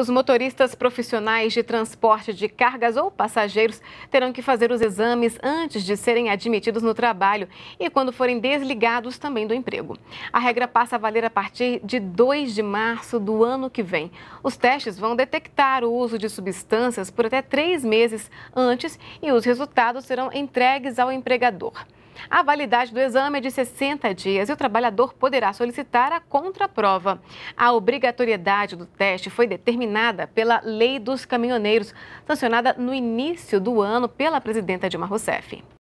Os motoristas profissionais de transporte de cargas ou passageiros terão que fazer os exames antes de serem admitidos no trabalho e quando forem desligados também do emprego. A regra passa a valer a partir de 2 de março do ano que vem. Os testes vão detectar o uso de substâncias por até três meses antes e os resultados serão entregues ao empregador. A validade do exame é de 60 dias e o trabalhador poderá solicitar a contraprova. A obrigatoriedade do teste foi determinada pela Lei dos Caminhoneiros, sancionada no início do ano pela presidenta Dilma Rousseff.